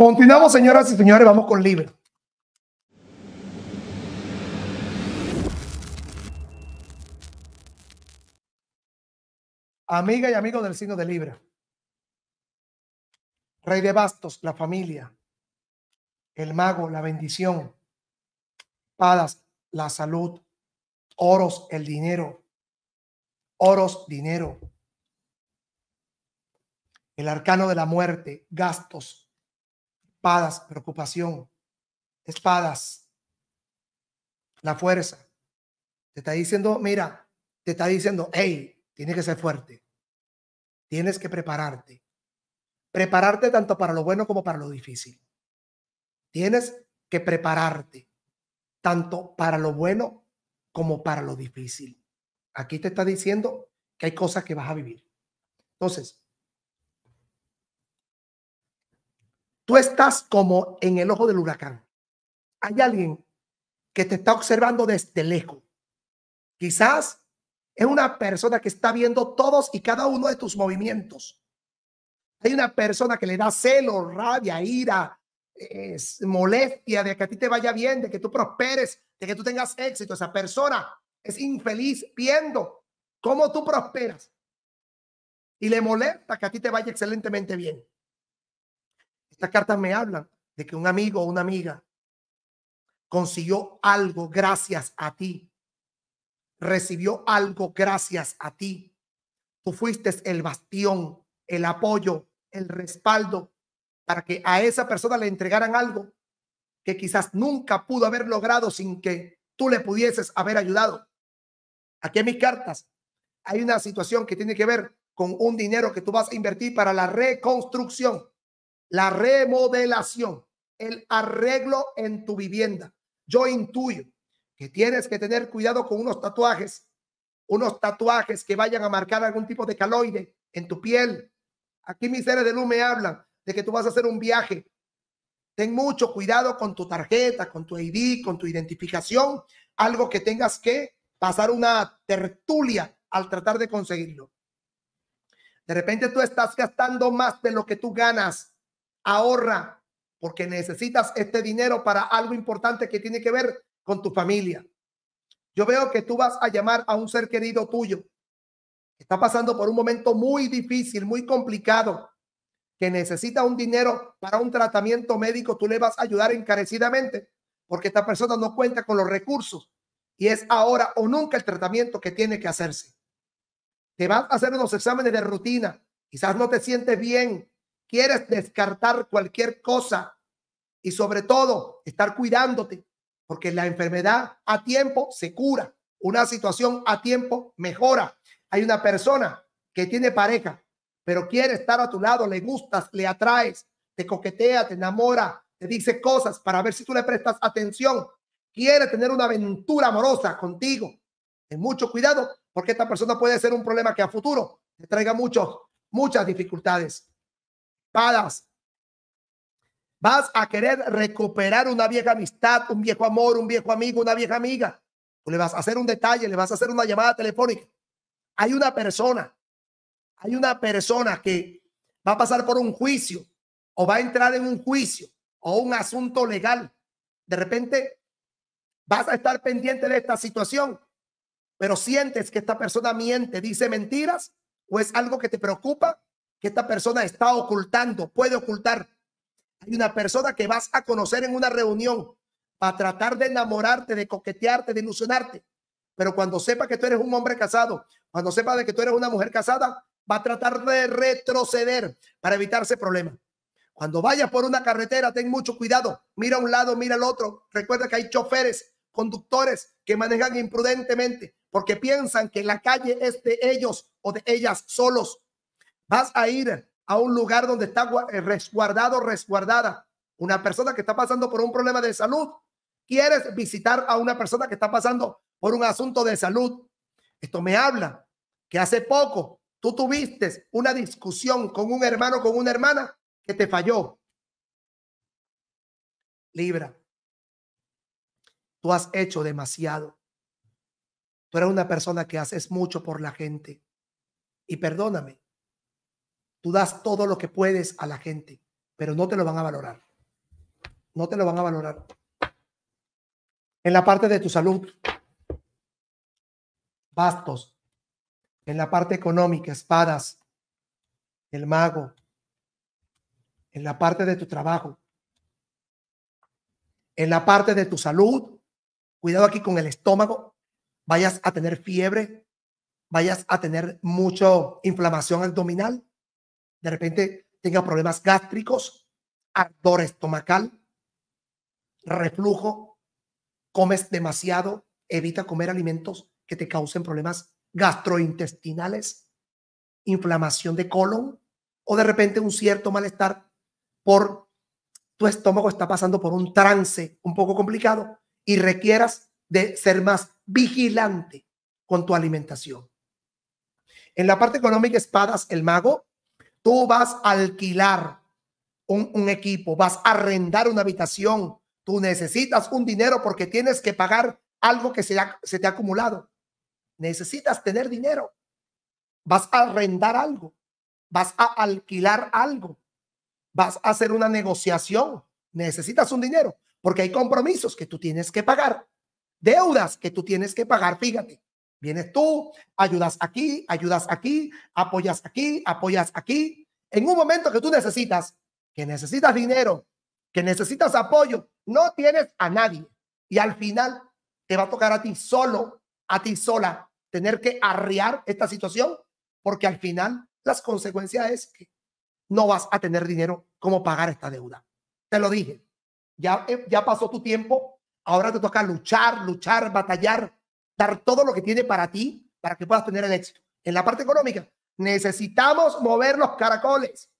Continuamos, señoras y señores, vamos con Libra. Amiga y amigo del signo de Libra. Rey de bastos, la familia. El mago, la bendición. Padas, la salud. Oros, el dinero. Oros, dinero. El arcano de la muerte, gastos, Espadas, preocupación. Espadas. La fuerza. Te está diciendo, mira, te está diciendo, hey, tienes que ser fuerte. Tienes que prepararte. Prepararte tanto para lo bueno como para lo difícil. Tienes que prepararte tanto para lo bueno como para lo difícil. Aquí te está diciendo que hay cosas que vas a vivir. Entonces, Tú estás como en el ojo del huracán. Hay alguien que te está observando desde lejos. Quizás es una persona que está viendo todos y cada uno de tus movimientos. Hay una persona que le da celo, rabia, ira, es molestia de que a ti te vaya bien, de que tú prosperes, de que tú tengas éxito. Esa persona es infeliz viendo cómo tú prosperas y le molesta que a ti te vaya excelentemente bien. Estas cartas me hablan de que un amigo o una amiga consiguió algo gracias a ti, recibió algo gracias a ti. Tú fuiste el bastión, el apoyo, el respaldo para que a esa persona le entregaran algo que quizás nunca pudo haber logrado sin que tú le pudieses haber ayudado. Aquí en mis cartas hay una situación que tiene que ver con un dinero que tú vas a invertir para la reconstrucción la remodelación, el arreglo en tu vivienda. Yo intuyo que tienes que tener cuidado con unos tatuajes, unos tatuajes que vayan a marcar algún tipo de caloide en tu piel. Aquí mis seres de luz me hablan de que tú vas a hacer un viaje. Ten mucho cuidado con tu tarjeta, con tu ID, con tu identificación, algo que tengas que pasar una tertulia al tratar de conseguirlo. De repente tú estás gastando más de lo que tú ganas ahorra porque necesitas este dinero para algo importante que tiene que ver con tu familia. Yo veo que tú vas a llamar a un ser querido tuyo está pasando por un momento muy difícil, muy complicado, que necesita un dinero para un tratamiento médico, tú le vas a ayudar encarecidamente porque esta persona no cuenta con los recursos y es ahora o nunca el tratamiento que tiene que hacerse. Te vas a hacer unos exámenes de rutina, quizás no te sientes bien, quieres descartar cualquier cosa y sobre todo estar cuidándote, porque la enfermedad a tiempo se cura, una situación a tiempo mejora. Hay una persona que tiene pareja, pero quiere estar a tu lado, le gustas, le atraes, te coquetea, te enamora, te dice cosas para ver si tú le prestas atención, quiere tener una aventura amorosa contigo. Ten mucho cuidado porque esta persona puede ser un problema que a futuro te traiga muchos, muchas dificultades. Vas a querer recuperar una vieja amistad, un viejo amor, un viejo amigo, una vieja amiga. le vas a hacer un detalle, le vas a hacer una llamada telefónica. Hay una persona, hay una persona que va a pasar por un juicio o va a entrar en un juicio o un asunto legal. De repente vas a estar pendiente de esta situación, pero sientes que esta persona miente, dice mentiras o es algo que te preocupa que esta persona está ocultando, puede ocultar. Hay una persona que vas a conocer en una reunión para tratar de enamorarte, de coquetearte, de ilusionarte. Pero cuando sepa que tú eres un hombre casado, cuando sepa de que tú eres una mujer casada, va a tratar de retroceder para evitarse problemas. Cuando vayas por una carretera, ten mucho cuidado. Mira a un lado, mira al otro. Recuerda que hay choferes, conductores que manejan imprudentemente porque piensan que la calle es de ellos o de ellas solos. Vas a ir a un lugar donde está eh, resguardado, resguardada. Una persona que está pasando por un problema de salud. Quieres visitar a una persona que está pasando por un asunto de salud. Esto me habla que hace poco tú tuviste una discusión con un hermano, con una hermana que te falló. Libra, tú has hecho demasiado. Tú eres una persona que haces mucho por la gente. Y perdóname, Tú das todo lo que puedes a la gente, pero no te lo van a valorar. No te lo van a valorar. En la parte de tu salud, bastos. En la parte económica, espadas, el mago. En la parte de tu trabajo. En la parte de tu salud, cuidado aquí con el estómago. Vayas a tener fiebre, vayas a tener mucha inflamación abdominal de repente tenga problemas gástricos, ardor estomacal, reflujo, comes demasiado, evita comer alimentos que te causen problemas gastrointestinales, inflamación de colon o de repente un cierto malestar por tu estómago está pasando por un trance un poco complicado y requieras de ser más vigilante con tu alimentación. En la parte económica, espadas, el mago Tú vas a alquilar un, equipo, vas a arrendar una habitación, tú necesitas un dinero porque tienes que pagar algo que se, se te ha acumulado. Necesitas tener dinero. Vas a arrendar algo, vas a alquilar algo, vas a hacer una negociación. Necesitas un dinero porque hay compromisos que tú tienes que pagar, deudas que tú tienes que pagar, fíjate. Vienes tú, ayudas aquí, ayudas aquí, apoyas aquí, apoyas aquí. En un momento que tú necesitas, que necesitas dinero, que necesitas apoyo, no tienes a nadie. Y al final te va a tocar a ti solo, a ti sola, tener que arriar esta situación, porque al final las consecuencias es que no vas a tener dinero como pagar esta deuda. Te lo dije, ya, eh, ya pasó tu tiempo, ahora te toca luchar, luchar, batallar dar todo lo que tiene para ti para que puedas tener el éxito. En la parte económica, necesitamos mover los caracoles,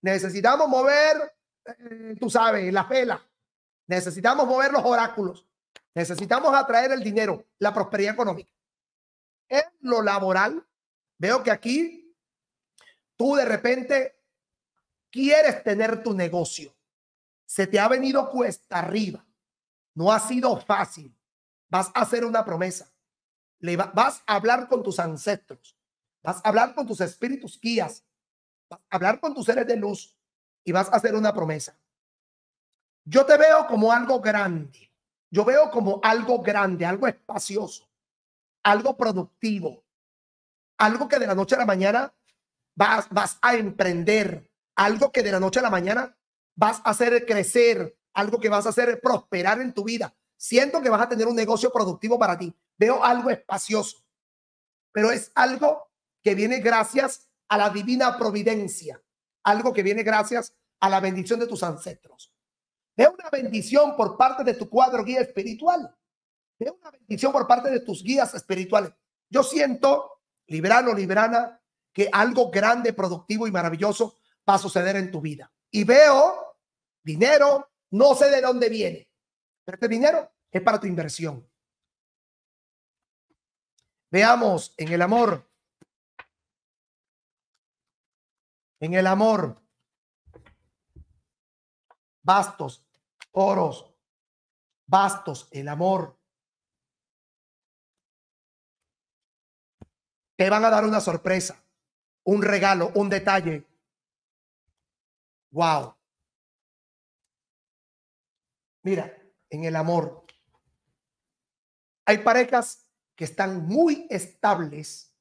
necesitamos mover, eh, tú sabes, la pela, necesitamos mover los oráculos, necesitamos atraer el dinero, la prosperidad económica. En lo laboral, veo que aquí tú de repente quieres tener tu negocio. Se te ha venido cuesta arriba. No ha sido fácil vas a hacer una promesa. Le vas a hablar con tus ancestros. Vas a hablar con tus espíritus guías. Vas a hablar con tus seres de luz. Y vas a hacer una promesa. Yo te veo como algo grande. Yo veo como algo grande, algo espacioso, algo productivo, algo que de la noche a la mañana vas a emprender, algo que de la noche a la mañana vas a hacer crecer, algo que vas a hacer prosperar en tu vida, Siento que vas a tener un negocio productivo para ti. Veo algo espacioso, pero es algo que viene gracias a la divina providencia, algo que viene gracias a la bendición de tus ancestros. Veo una bendición por parte de tu cuadro guía espiritual. Veo una bendición por parte de tus guías espirituales. Yo siento, librano, librana, que algo grande, productivo y maravilloso va a suceder en tu vida. Y veo dinero, no sé de dónde viene, este dinero es para tu inversión. Veamos en el amor. En el amor. Bastos, oros, bastos, el amor. Te van a dar una sorpresa, un regalo, un detalle. Wow. Mira, en el amor. Hay parejas que están muy estables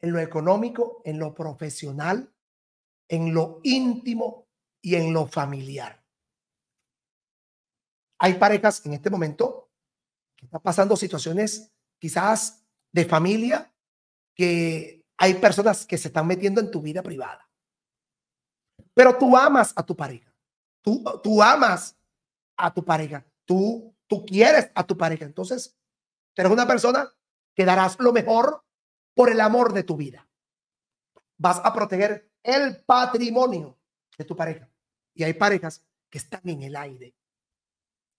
en lo económico, en lo profesional, en lo íntimo y en lo familiar. Hay parejas en este momento que están pasando situaciones quizás de familia, que hay personas que se están metiendo en tu vida privada. Pero tú amas a tu pareja. Tú, tú amas a tu pareja. Tú, quieres a tu pareja. Entonces, eres una persona que darás lo mejor por el amor de tu vida. Vas a proteger el patrimonio de tu pareja. Y hay parejas que están en el aire.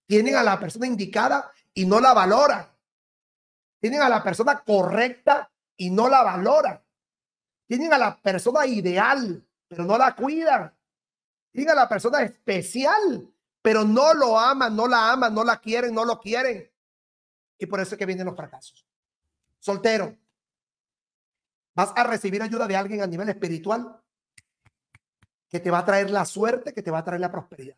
Tienen a la persona indicada y no la valoran. Tienen a la persona correcta y no la valoran. Tienen a la persona ideal, pero no la cuidan. Tienen a la persona especial, pero no lo aman, no la aman, no la quieren, no lo quieren. Y por eso es que vienen los fracasos. Soltero, vas a recibir ayuda de alguien a nivel espiritual que te va a traer la suerte, que te va a traer la prosperidad.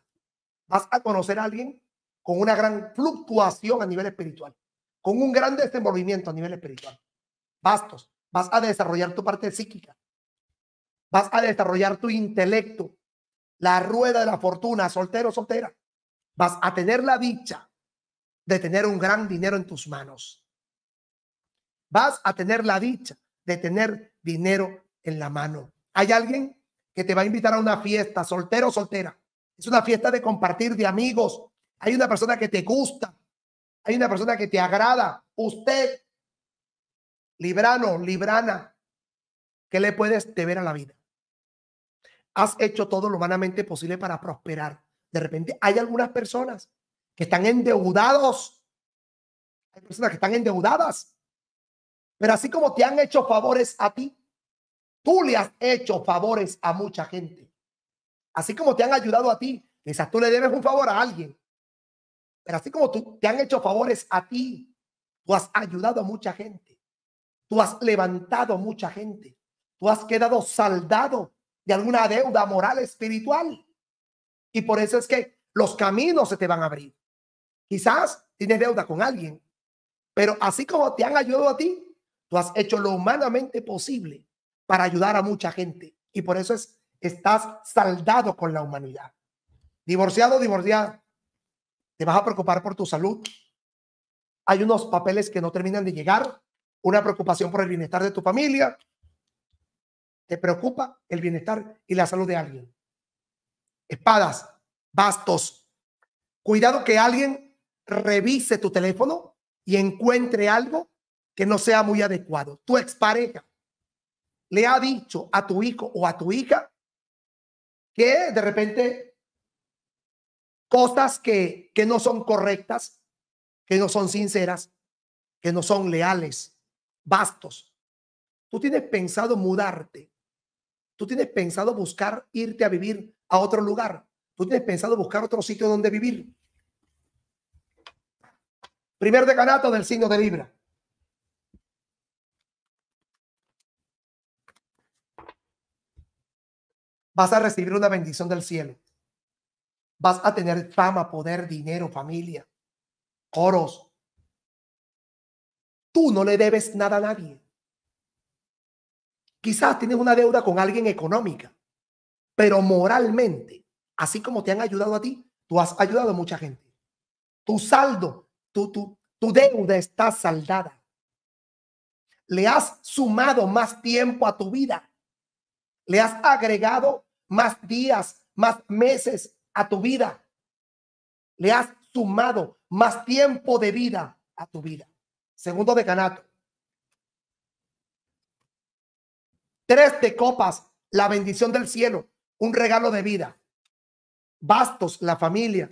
Vas a conocer a alguien con una gran fluctuación a nivel espiritual, con un gran desenvolvimiento a nivel espiritual. Bastos, vas a desarrollar tu parte psíquica, vas a desarrollar tu intelecto, la rueda de la fortuna, soltero, soltera vas a tener la dicha de tener un gran dinero en tus manos. Vas a tener la dicha de tener dinero en la mano. Hay alguien que te va a invitar a una fiesta, soltero o soltera. Es una fiesta de compartir de amigos. Hay una persona que te gusta. Hay una persona que te agrada. Usted, librano, librana, ¿qué le puedes ver a la vida? Has hecho todo lo humanamente posible para prosperar. De repente hay algunas personas que están endeudados. Hay personas que están endeudadas. Pero así como te han hecho favores a ti, tú le has hecho favores a mucha gente. Así como te han ayudado a ti, quizás tú le debes un favor a alguien. Pero así como tú te han hecho favores a ti, tú has ayudado a mucha gente. Tú has levantado a mucha gente. Tú has quedado saldado de alguna deuda moral espiritual. Y por eso es que los caminos se te van a abrir. Quizás tienes deuda con alguien, pero así como te han ayudado a ti, tú has hecho lo humanamente posible para ayudar a mucha gente. Y por eso es, estás saldado con la humanidad. Divorciado, divorciada, te vas a preocupar por tu salud. Hay unos papeles que no terminan de llegar, una preocupación por el bienestar de tu familia. Te preocupa el bienestar y la salud de alguien espadas, bastos. Cuidado que alguien revise tu teléfono y encuentre algo que no sea muy adecuado. Tu expareja le ha dicho a tu hijo o a tu hija que de repente cosas que, que no son correctas, que no son sinceras, que no son leales, bastos. Tú tienes pensado mudarte. Tú tienes pensado buscar irte a vivir a otro lugar. Tú tienes pensado buscar otro sitio donde vivir. Primer decanato del signo de Libra. Vas a recibir una bendición del cielo. Vas a tener fama, poder, dinero, familia, coros. Tú no le debes nada a nadie. Quizás tienes una deuda con alguien económica pero moralmente, así como te han ayudado a ti, tú has ayudado a mucha gente. Tu saldo, tu, tu deuda está saldada. Le has sumado más tiempo a tu vida. Le has agregado más días, más meses a tu vida. Le has sumado más tiempo de vida a tu vida. Segundo decanato. Tres de copas, la bendición del cielo un regalo de vida. Bastos, la familia,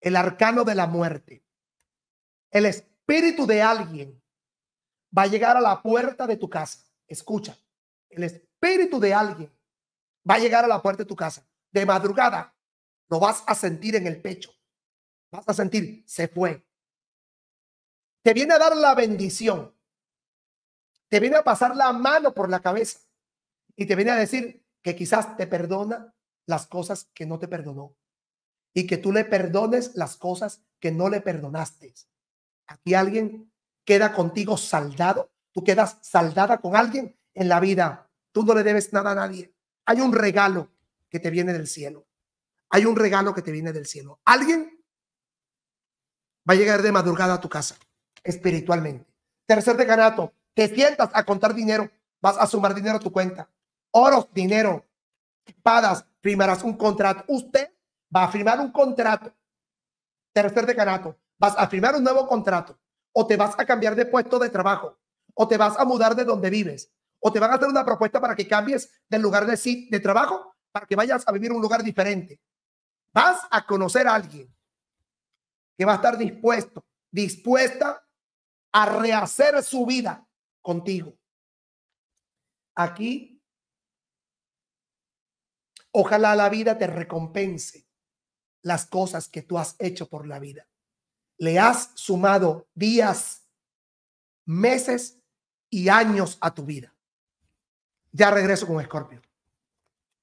el arcano de la muerte. El espíritu de alguien va a llegar a la puerta de tu casa. Escucha, el espíritu de alguien va a llegar a la puerta de tu casa. De madrugada lo vas a sentir en el pecho. Vas a sentir, se fue. Te viene a dar la bendición. Te viene a pasar la mano por la cabeza. Y te viene a decir, que quizás te perdona las cosas que no te perdonó y que tú le perdones las cosas que no le perdonaste. Aquí alguien queda contigo saldado, tú quedas saldada con alguien en la vida, tú no le debes nada a nadie. Hay un regalo que te viene del cielo. Hay un regalo que te viene del cielo. Alguien va a llegar de madrugada a tu casa espiritualmente. Tercer decanato, te sientas a contar dinero, vas a sumar dinero a tu cuenta oros, dinero, espadas, firmarás un contrato. Usted va a firmar un contrato, tercer decanato, vas a firmar un nuevo contrato, o te vas a cambiar de puesto de trabajo, o te vas a mudar de donde vives, o te van a hacer una propuesta para que cambies del lugar de, sí, de trabajo, para que vayas a vivir un lugar diferente. Vas a conocer a alguien que va a estar dispuesto, dispuesta a rehacer su vida contigo. Aquí Ojalá la vida te recompense las cosas que tú has hecho por la vida. Le has sumado días, meses y años a tu vida. Ya regreso con Escorpio.